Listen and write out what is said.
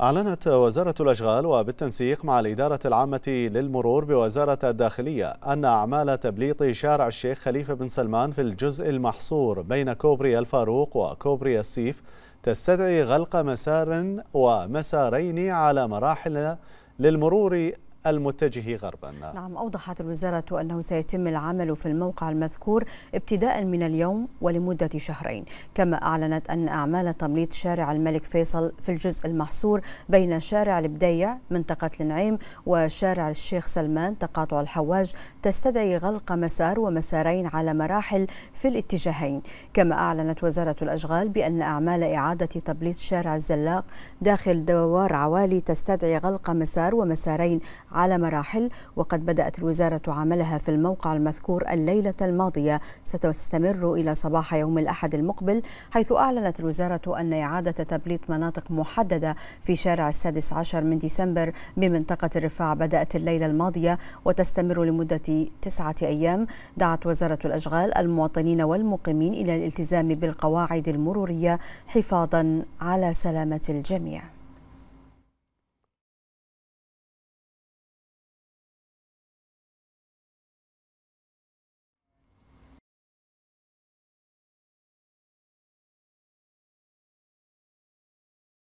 أعلنت وزارة الأشغال وبالتنسيق مع الإدارة العامة للمرور بوزارة الداخلية أن أعمال تبليط شارع الشيخ خليفة بن سلمان في الجزء المحصور بين كوبري الفاروق وكوبري السيف تستدعي غلق مسار ومسارين على مراحل للمرور المتجه غربا نعم أوضحت الوزارة أنه سيتم العمل في الموقع المذكور ابتداء من اليوم ولمدة شهرين كما أعلنت أن أعمال تمليط شارع الملك فيصل في الجزء المحصور بين شارع البديع منطقة النعيم وشارع الشيخ سلمان تقاطع الحواج تستدعي غلق مسار ومسارين على مراحل في الاتجاهين كما أعلنت وزارة الأشغال بأن أعمال إعادة تبليط شارع الزلاق داخل دوار عوالي تستدعي غلق مسار ومسارين على مراحل وقد بدأت الوزارة عملها في الموقع المذكور الليلة الماضية ستستمر إلى صباح يوم الأحد المقبل حيث أعلنت الوزارة أن إعادة تبليط مناطق محددة في شارع السادس عشر من ديسمبر بمنطقة الرفاع بدأت الليلة الماضية وتستمر لمدة تسعة أيام دعت وزارة الأشغال المواطنين والمقيمين إلى الالتزام بالقواعد المرورية حفاظا على سلامة الجميع